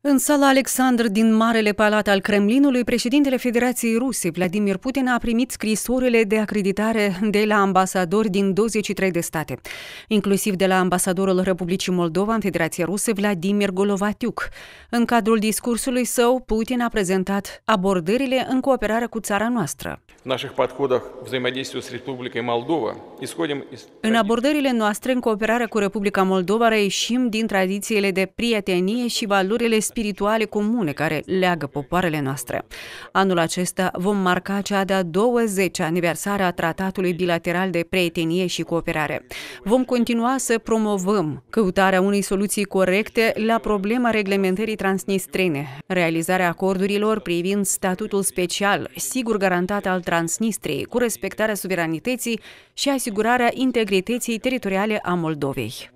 În sala Alexandr din Marele Palat al Kremlinului, președintele Federației Ruse, Vladimir Putin, a primit scrisorile de acreditare de la ambasadori din 23 de state, inclusiv de la ambasadorul Republicii Moldova în Federația Rusă, Vladimir Golovatiuc. În cadrul discursului său, Putin a prezentat abordările în cooperare cu țara noastră. În abordările noastre în cooperare cu Republica Moldova reieșim din tradițiile de prietenie și valorile spirituale comune care leagă popoarele noastre. Anul acesta vom marca cea de-a 20 a aniversare a Tratatului Bilateral de Prietenie și Cooperare. Vom continua să promovăm căutarea unei soluții corecte la problema reglementării transnistrene, realizarea acordurilor privind statutul special, sigur garantat al Transnistriei, cu respectarea suveranității și asigurarea integrității teritoriale a Moldovei.